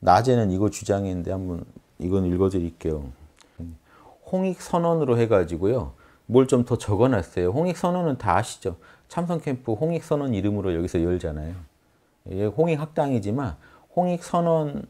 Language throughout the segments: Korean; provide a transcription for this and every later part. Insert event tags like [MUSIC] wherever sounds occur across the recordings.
낮에는 이거 주장했는데 한번 이건 읽어드릴게요. 홍익 선언으로 해가지고요. 뭘 좀 더 적어놨어요. 홍익 선언은 다 아시죠? 참선 캠프 홍익 선언 이름으로 여기서 열잖아요. 이게 홍익 학당이지만 홍익 선언의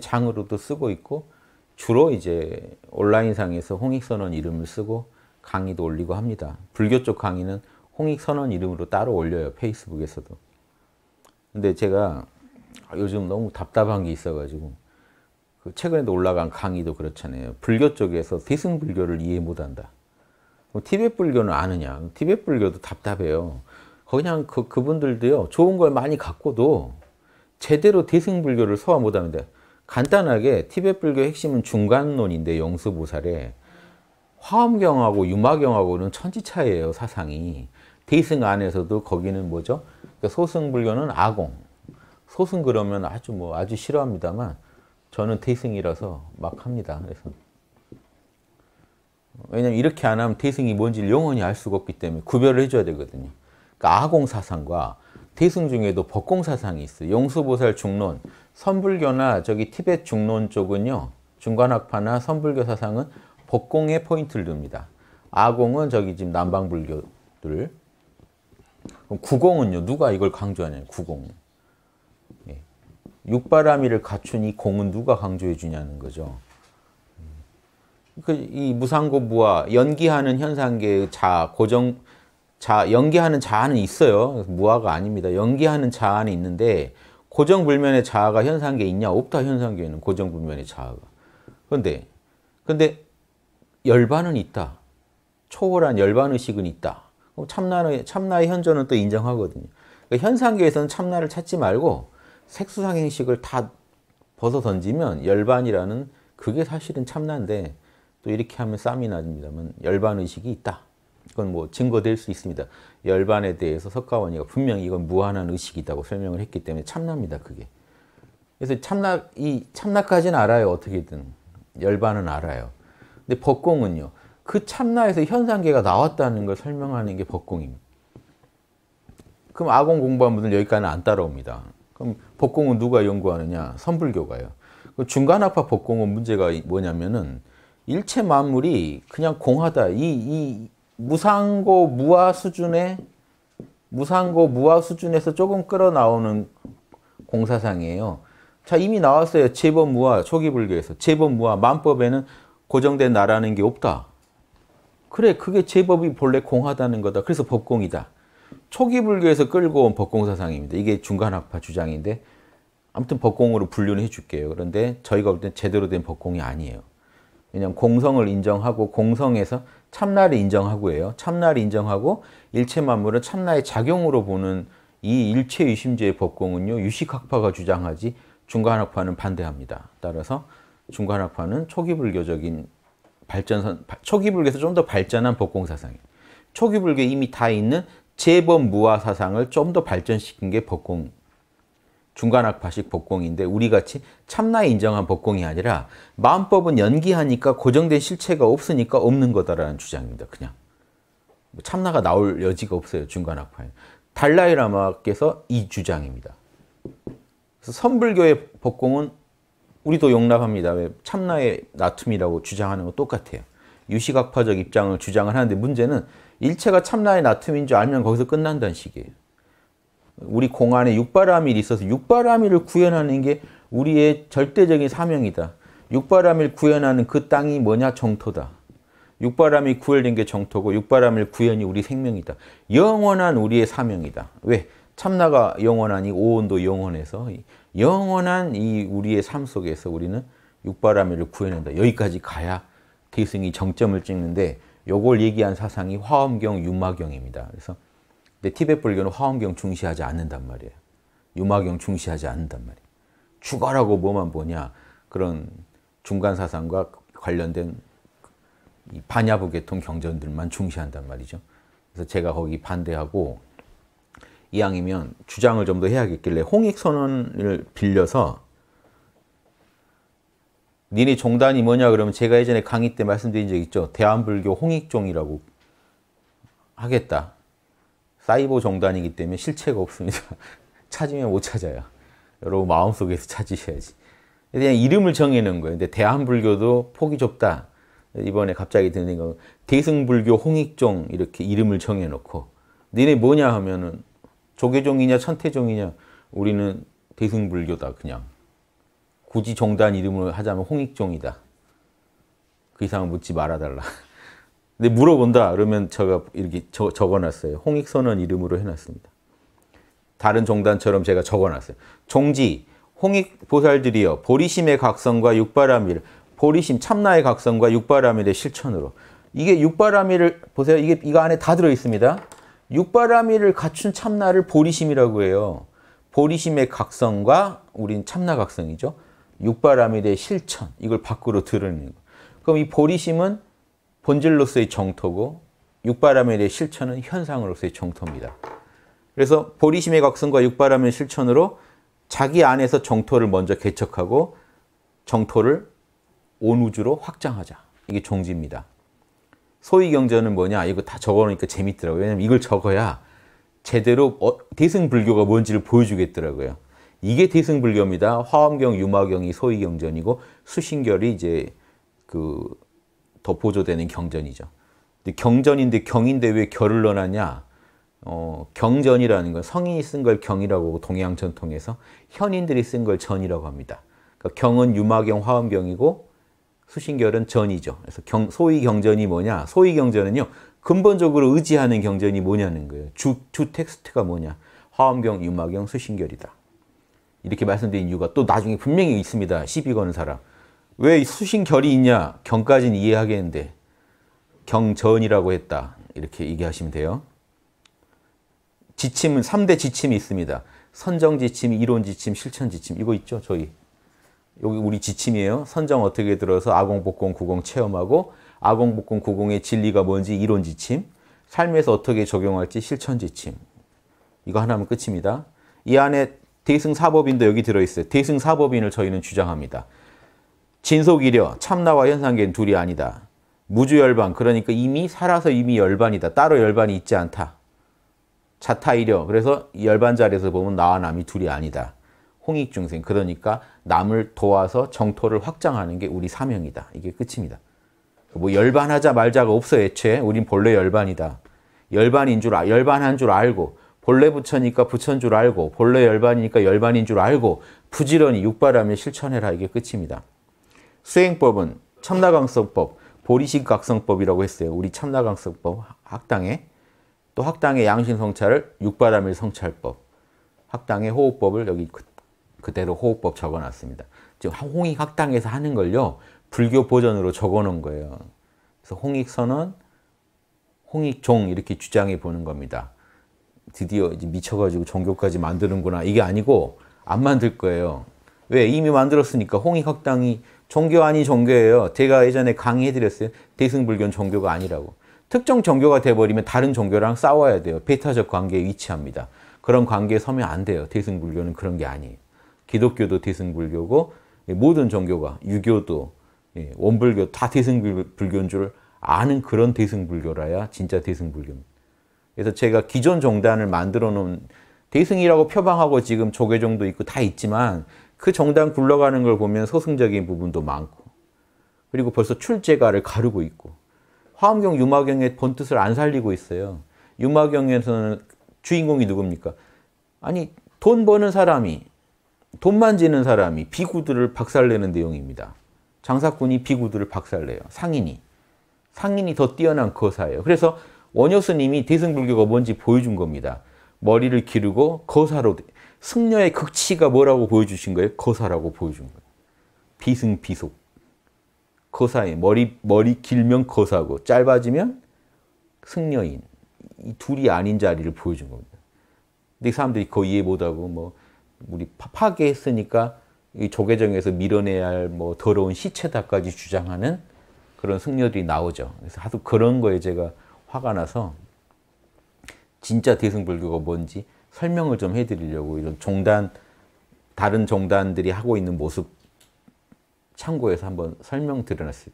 장으로도 쓰고 있고 주로 이제 온라인상에서 홍익 선언 이름을 쓰고 강의도 올리고 합니다. 불교 쪽 강의는 홍익 선언 이름으로 따로 올려요. 페이스북에서도. 근데 제가 아, 요즘 너무 답답한 게 있어가지고 그 최근에도 올라간 강의도 그렇잖아요. 불교 쪽에서 대승불교를 이해 못한다. 티벳 불교는 아느냐? 티벳 불교도 답답해요. 그냥 그 그분들도요 좋은 걸 많이 갖고도 제대로 대승 불교를 소화 못합니다. 간단하게 티벳 불교 핵심은 중간론인데 영수보살에 화엄경하고 유마경하고는 천지 차이에요 사상이 대승 안에서도 거기는 뭐죠? 그러니까 소승 불교는 아공, 소승 그러면 아주 뭐 아주 싫어합니다만 저는 태승이라서막 합니다. 그래서 왜냐면 이렇게 안 하면 태생이 뭔지 영원히 알 수가 없기 때문에 구별을 해줘야 되거든요. 그러니까 아공 사상과 태승 중에도 법공 사상이 있어요. 용수보살 중론, 선불교나 저기 티벳 중론 쪽은요. 중관학파나 선불교 사상은 법공에 포인트를 둡니다. 아공은 저기 지금 남방불교들. 구공은요. 누가 이걸 강조하냐 구공. 육바라미를 갖춘 이 공은 누가 강조해 주냐는 거죠. 음. 그이 무상고부와 연기하는 현상계의 자, 고정, 자, 연기하는 자아는 있어요. 무아가 아닙니다. 연기하는 자아는 있는데 고정불면의 자아가 현상계 있냐? 없다, 현상계에는 고정불면의 자아가. 그런데, 근데 열반은 있다. 초월한 열반의식은 있다. 참나의, 참나의 현존은 또 인정하거든요. 그러니까 현상계에서는 참나를 찾지 말고 색수상행식을 다 벗어 던지면 열반이라는 그게 사실은 참나인데 또 이렇게 하면 쌈이 납니다만 열반의식이 있다. 이건 뭐 증거될 수 있습니다. 열반에 대해서 석가원이가 분명히 이건 무한한 의식이라고 설명을 했기 때문에 참나입니다. 그게. 그래서 참나, 이 참나까지는 알아요. 어떻게든. 열반은 알아요. 근데 법공은요. 그 참나에서 현상계가 나왔다는 걸 설명하는 게 법공입니다. 그럼 아공 공부한 분들 여기까지는 안 따라옵니다. 그럼 법공은 누가 연구하느냐? 선불교가요. 그 중간학파 법공은 문제가 뭐냐면은 일체 만물이 그냥 공하다. 이, 이 무상고 무아 수준의 무상고 무아 수준에서 조금 끌어나오는 공사상이에요. 자 이미 나왔어요. 제법 무아 초기 불교에서 제법 무아 만법에는 고정된 나라는 게 없다. 그래 그게 제법이 본래 공하다는 거다. 그래서 법공이다. 초기 불교에서 끌고 온 법공 사상입니다. 이게 중간학파 주장인데 아무튼 법공으로 분류는 해줄게요. 그런데 저희가 볼 땐 제대로 된 법공이 아니에요. 왜냐하면 공성을 인정하고 공성에서 참나를 인정하고 해요. 참나를 인정하고 일체 만물을 참나의 작용으로 보는 이 일체유심제의 법공은요. 유식학파가 주장하지 중간학파는 반대합니다. 따라서 중간학파는 초기 불교적인 발전선, 초기 불교에서 좀 더 발전한 법공 사상이에요. 초기 불교에 이미 다 있는 제법 무화 사상을 좀 더 발전시킨 게 법공 중간학파식 법공인데 우리같이 참나 에 인정한 법공이 아니라 마음법은 연기하니까 고정된 실체가 없으니까 없는 거다라는 주장입니다. 그냥 뭐 참나가 나올 여지가 없어요. 중간학파에. 달라이라마께서 이 주장입니다. 그래서 선불교의 법공은 우리도 용납합니다. 왜 참나의 나툼이라고 주장하는 거 똑같아요. 유시각파적 입장을 주장을 하는데 문제는 일체가 참나의 나툼인 줄 알면 거기서 끝난다는 식이에요. 우리 공안에 육바라밀이 있어서 육바라밀을 구현하는 게 우리의 절대적인 사명이다. 육바라밀 구현하는 그 땅이 뭐냐? 정토다. 육바람이 구현된 게 정토고 육바람을 구현이 우리 생명이다. 영원한 우리의 사명이다. 왜? 참나가 영원하니 오온도 영원해서 영원한 이 우리의 삶 속에서 우리는 육바람을 구현한다. 여기까지 가야 기승이 정점을 찍는데 요걸 얘기한 사상이 화엄경, 유마경입니다. 그래서 근데 티벳 불교는 화엄경 중시하지 않는단 말이에요. 유마경 중시하지 않는단 말이에요. 죽어라고 뭐만 보냐 그런 중간 사상과 관련된 반야부 계통 경전들만 중시한단 말이죠. 그래서 제가 거기 반대하고 이왕이면 주장을 좀 더 해야겠길래 홍익선언을 빌려서 니네 종단이 뭐냐 그러면 제가 예전에 강의 때 말씀드린 적 있죠. 대한불교 홍익종이라고 하겠다. 사이버 종단이기 때문에 실체가 없습니다. [LAUGHS] 찾으면 못 찾아요. 여러분 마음속에서 찾으셔야지. 그냥 이름을 정해놓은 거예요. 근데 대한불교도 폭이 좁다. 이번에 갑자기 드는 거 대승불교 홍익종 이렇게 이름을 정해놓고 니네 뭐냐 하면은 조계종이냐 천태종이냐 우리는 대승불교다 그냥 굳이 종단 이름을 하자면 홍익종이다. 그 이상은 묻지 말아달라. [LAUGHS] 근데 물어본다 그러면 제가 이렇게 저, 적어놨어요. 홍익선언 이름으로 해놨습니다. 다른 종단처럼 제가 적어놨어요. 종지, 홍익보살들이여 보리심의 각성과 육바라밀, 보리심 참나의 각성과 육바라밀의 실천으로. 이게 육바라밀을 보세요. 이게 이거 안에 다 들어있습니다. 육바라밀을 갖춘 참나를 보리심이라고 해요. 보리심의 각성과 우린 참나 각성이죠. 육바라밀의 실천 이걸 밖으로 드러내는 거. 그럼 이 보리심은 본질로서의 정토고 육바라밀의 실천은 현상으로서의 정토입니다. 그래서 보리심의 각성과 육바라밀 실천으로 자기 안에서 정토를 먼저 개척하고 정토를 온 우주로 확장하자. 이게 종지입니다. 소위경전은 뭐냐? 아, 이거 다 적어놓으니까 재밌더라고요. 왜냐면 이걸 적어야 제대로 어, 대승불교가 뭔지를 보여주겠더라고요. 이게 대승불교입니다. 화엄경, 유마경이 소위 경전이고 수신결이 이제 그 더 보조되는 경전이죠. 근데 경전인데 경인데 왜 결을 넣어놨냐? 어, 경전이라는 건 성인이 쓴 걸 경이라고 하고 동양 전통에서 현인들이 쓴 걸 전이라고 합니다. 그러니까 경은 유마경, 화엄경이고 수신결은 전이죠. 그래서 경, 소위 경전이 뭐냐? 소위 경전은요. 근본적으로 의지하는 경전이 뭐냐는 거예요. 주, 주 텍스트가 뭐냐? 화엄경, 유마경, 수신결이다. 이렇게 말씀드린 이유가 또 나중에 분명히 있습니다. 시비 거는 사람. 왜 수신결이 있냐? 경까지는 이해하겠는데 경전이라고 했다. 이렇게 얘기하시면 돼요. 지침은 3대 지침이 있습니다. 선정 지침, 이론 지침, 실천 지침 이거 있죠 저희. 여기 우리 지침이에요. 선정 어떻게 들어서 아공복공 구공 체험하고 아공복공 구공의 진리가 뭔지 이론 지침, 삶에서 어떻게 적용할지 실천 지침. 이거 하나면 끝입니다. 이 안에 대승사법인도 여기 들어있어요. 대승사법인을 저희는 주장합니다. 진속이려 참나와 현상계는 둘이 아니다. 무주열반 그러니까 이미 살아서 이미 열반이다. 따로 열반이 있지 않다. 자타이려 그래서 열반 자리에서 보면 나와 남이 둘이 아니다. 홍익중생 그러니까 남을 도와서 정토를 확장하는 게 우리 사명이다. 이게 끝입니다. 뭐 열반하자 말자가 없어 애초에 우린 본래 열반이다. 열반인 줄 아, 열반한 줄 알고 본래 부처니까 부처인 줄 알고 본래 열반이니까 열반인 줄 알고 부지런히 육바라며 실천해라 이게 끝입니다. 수행법은 참나강성법, 보리식각성법이라고 했어요. 우리 참나강성법 학당에 또 학당의 양심성찰을 육바라밀 성찰법 학당의 호흡법을 여기 그, 대로 호흡법 적어놨습니다. 지금 홍익 학당에서 하는 걸요. 불교 버전으로 적어놓은 거예요. 그래서 홍익선언, 홍익종 이렇게 주장해 보는 겁니다. 드디어 이제 미쳐가지고 종교까지 만드는구나 이게 아니고 안 만들 거예요. 왜 이미 만들었으니까 홍익학당이 종교 아닌 종교예요. 제가 예전에 강의해드렸어요. 대승불교는 종교가 아니라고. 특정 종교가 돼버리면 다른 종교랑 싸워야 돼요. 배타적 관계에 위치합니다. 그런 관계에 서면 안 돼요. 대승불교는 그런 게 아니에요. 기독교도 대승불교고 예, 모든 종교가 유교도 예, 원불교 다 대승불교인 줄 아는 그런 대승불교라야 진짜 대승불교입니다. 그래서 제가 기존 정단을 만들어 놓은 대승이라고 표방하고 지금 조계종도 있고 다 있지만 그 정당 굴러가는 걸 보면 소승적인 부분도 많고 그리고 벌써 출제가를 가르고 있고 화엄경 유마경의 본뜻을 안 살리고 있어요. 유마경에서는 주인공이 누굽니까? 아니 돈 버는 사람이 돈만 지는 사람이 비구들을 박살내는 내용입니다. 장사꾼이 비구들을 박살내요. 상인이. 상인이 더 뛰어난 거사예요. 그래서 원효스님이 대승불교가 뭔지 보여준 겁니다. 머리를 기르고 거사로 승려의 극치가 뭐라고 보여주신 거예요? 거사라고 보여준 거예요. 비승비속. 거사에 머리 머리 길면 거사고 짧아지면 승려인. 이 둘이 아닌 자리를 보여준 겁니다. 근데 사람들이 그 이해 못하고 뭐 우리 파괴했으니까 이 조계정에서 밀어내야 할 뭐 더러운 시체다까지 주장하는 그런 승려들이 나오죠. 그래서 하도 그런 거에 제가 화가 나서 진짜 대승불교가 뭔지 설명을 좀 해드리려고 이런 종단 다른 종단들이 하고 있는 모습 참고해서 한번 설명 드려놨어요.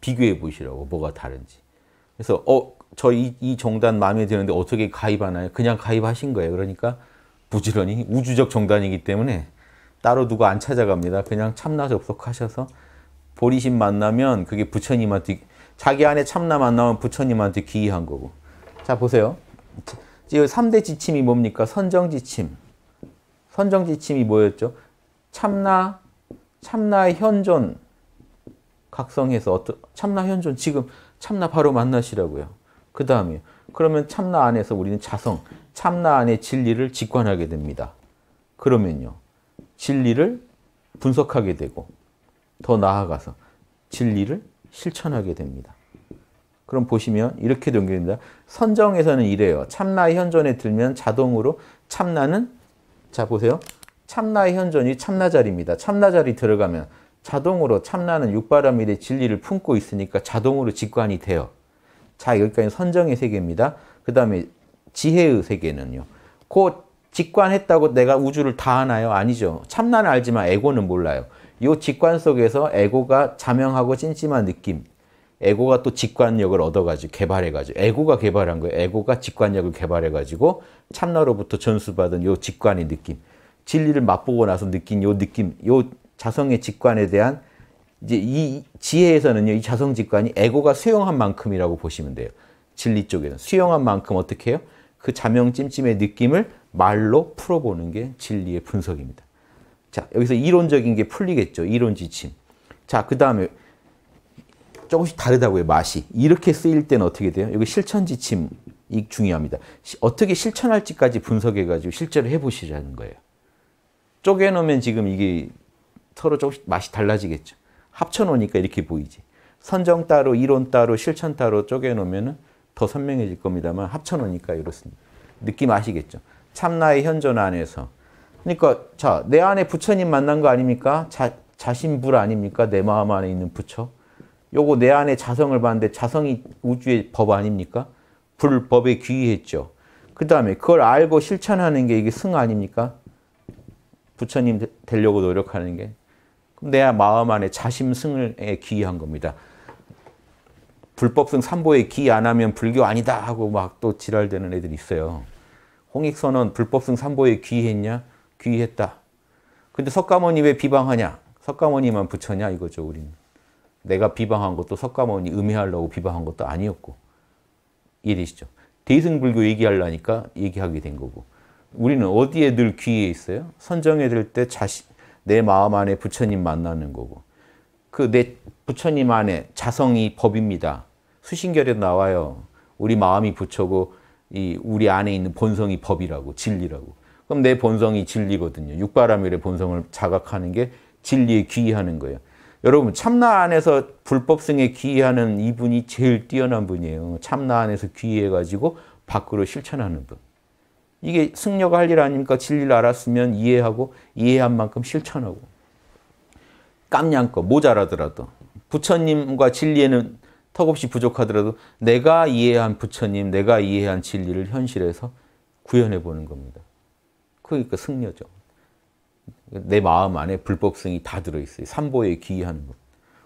비교해 보시라고 뭐가 다른지. 그래서 어저이 이 종단 마음에 드는데 어떻게 가입하나요? 그냥 가입하신 거예요. 그러니까 부지런히 우주적 종단이기 때문에 따로 누가 안 찾아갑니다. 그냥 참나 접속하셔서 보리신 만나면 그게 부처님한테 자기 안에 참나만 나온 부처님한테 귀의한 거고. 자, 보세요. 지 3대 지침이 뭡니까? 선정지침. 선정지침이 뭐였죠? 참나, 참나의 현존 각성해서 어떤 참나 현존 지금 참나 바로 만나시라고요. 그 다음에 그러면 참나 안에서 우리는 자성, 참나 안의 진리를 직관하게 됩니다. 그러면요. 진리를 분석하게 되고 더 나아가서 진리를 실천하게 됩니다. 그럼 보시면 이렇게 연결니다 선정에서는 이래요. 참나 현존에 들면 자동으로 참나는 자 보세요. 참나 현존이 참나 자리입니다. 참나 자리 들어가면 자동으로 참나는 육바라밀의 진리를 품고 있으니까 자동으로 직관이 돼요. 자 여기까지 선정의 세계입니다. 그 다음에 지혜의 세계는요. 곧 직관했다고 내가 우주를 다 아나요? 아니죠. 참나는 알지만 에고는 몰라요. 이 직관 속에서 에고가 자명하고 찜찜한 느낌, 에고가 또 직관력을 얻어가지고 개발해가지고 에고가 개발한 거예요. 에고가 직관력을 개발해가지고 참나로부터 전수받은 이 직관의 느낌, 진리를 맛보고 나서 느낀 이 느낌, 요 자성의 직관에 대한 이제 이 지혜에서는요, 이 자성 직관이 에고가 수용한 만큼이라고 보시면 돼요. 진리 쪽에는 수용한 만큼 어떻게 해요? 그 자명 찜찜의 느낌을 말로 풀어보는 게 진리의 분석입니다. 자, 여기서 이론적인 게 풀리겠죠. 이론 지침. 자, 그 다음에 조금씩 다르다고요. 맛이. 이렇게 쓰일 때는 어떻게 돼요? 여기 실천 지침이 중요합니다. 어떻게 실천할지까지 분석해가지고 실제로 해보시라는 거예요. 쪼개놓으면 지금 이게 서로 조금씩 맛이 달라지겠죠. 합쳐놓으니까 이렇게 보이지. 선정 따로, 이론 따로, 실천 따로 쪼개놓으면 더 선명해질 겁니다만 합쳐놓으니까 이렇습니다. 느낌 아시겠죠? 참나의 현존 안에서 그러니까 자, 내 안에 부처님 만난 거 아닙니까? 자, 자신불 아닙니까? 내 마음 안에 있는 부처. 요거 내 안에 자성을 봤는데 자성이 우주의 법 아닙니까? 불법에 귀의했죠. 그 다음에 그걸 알고 실천하는 게 이게 승 아닙니까? 부처님 되려고 노력하는 게. 그럼 내 마음 안에 자심승에 귀의한 겁니다. 불법승 삼보에 귀안 하면 불교 아니다 하고 막 또 지랄되는 애들 있어요. 홍익선은 불법승 삼보에 귀의했냐? 귀의했다. 근데 석가모니 왜 비방하냐? 석가모니만 붙였냐 이거죠, 우리는. 내가 비방한 것도 석가모니 음해하려고 비방한 것도 아니었고. 이해되시죠? 대승불교 얘기하려니까 얘기하게 된 거고. 우리는 어디에 늘 귀에 있어요? 선정에 들때 자신, 내 마음 안에 부처님 만나는 거고. 그 내 부처님 안에 자성이 법입니다. 수신결에 나와요. 우리 마음이 부처고 이 우리 안에 있는 본성이 법이라고 진리라고. 그럼 내 본성이 진리거든요. 육바라밀의 본성을 자각하는 게 진리에 귀의하는 거예요. 여러분 참나 안에서 불법성에 귀의하는 이분이 제일 뛰어난 분이에요. 참나 안에서 귀의해가지고 밖으로 실천하는 분. 이게 승려가 할 일 아닙니까? 진리를 알았으면 이해하고 이해한 만큼 실천하고 깜냥껏 모자라더라도 부처님과 진리에는 턱없이 부족하더라도 내가 이해한 부처님, 내가 이해한 진리를 현실에서 구현해 보는 겁니다. 그러니까 승려죠. 내 마음 안에 불법성이 다 들어있어요. 삼보에 귀의하는 분.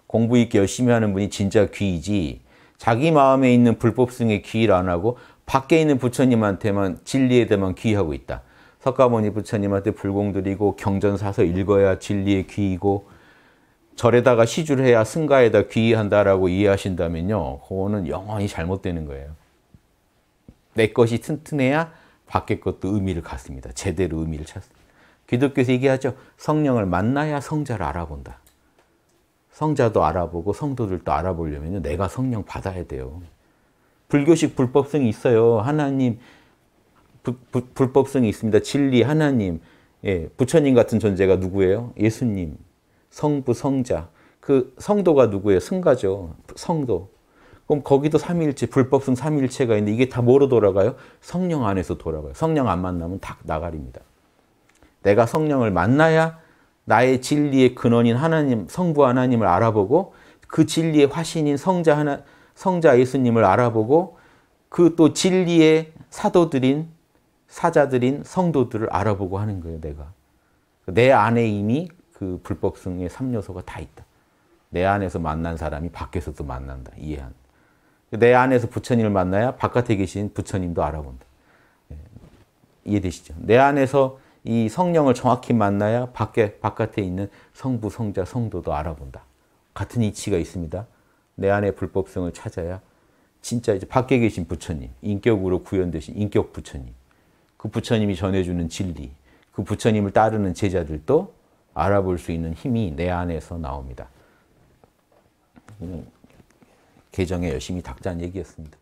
공부 있게 열심히 하는 분이 진짜 귀이지 자기 마음에 있는 불법성에 귀의를 안 하고 밖에 있는 부처님한테만 진리에 대만 귀의하고 있다. 석가모니 부처님한테 불공들이고 경전사서 읽어야 진리에 귀이고 절에다가 시주를 해야 승가에다 귀의한다라고 이해하신다면요. 그거는 영원히 잘못되는 거예요. 내 것이 튼튼해야 밖에 것도 의미를 갖습니다. 제대로 의미를 찾습니다. 기독교에서 얘기하죠. 성령을 만나야 성자를 알아본다. 성자도 알아보고 성도들도 알아보려면 내가 성령 받아야 돼요. 불교식 불법성이 있어요. 하나님 부, 부, 불법성이 있습니다. 진리 하나님 예, 부처님 같은 존재가 누구예요? 예수님 성부 성자 그 성도가 누구예요? 승가죠. 성도 그럼 거기도 삼일체, 불법성 삼일체가 있는데 이게 다 뭐로 돌아가요? 성령 안에서 돌아가요. 성령 안 만나면 다 나가립니다. 내가 성령을 만나야 나의 진리의 근원인 하나님, 성부 하나님을 알아보고 그 진리의 화신인 성자 하나, 성자 예수님을 알아보고 그 또 진리의 사도들인 사자들인 성도들을 알아보고 하는 거예요, 내가. 내 안에 이미 그 불법성의 3요소가 다 있다. 내 안에서 만난 사람이 밖에서도 만난다. 이해한 그 내 안에서 부처님을 만나야 바깥에 계신 부처님도 알아본다. 예. 이해되시죠? 내 안에서 이 성령을 정확히 만나야 밖에, 바깥에 있는 성부, 성자, 성도도 알아본다. 같은 이치가 있습니다. 내 안의 불법성을 찾아야 진짜 이제 밖에 계신 부처님, 인격으로 구현되신 인격 부처님, 그 부처님이 전해주는 진리, 그 부처님을 따르는 제자들도 알아볼 수 있는 힘이 내 안에서 나옵니다. 음. 계정에 열심히 닦자는 얘기였습니다.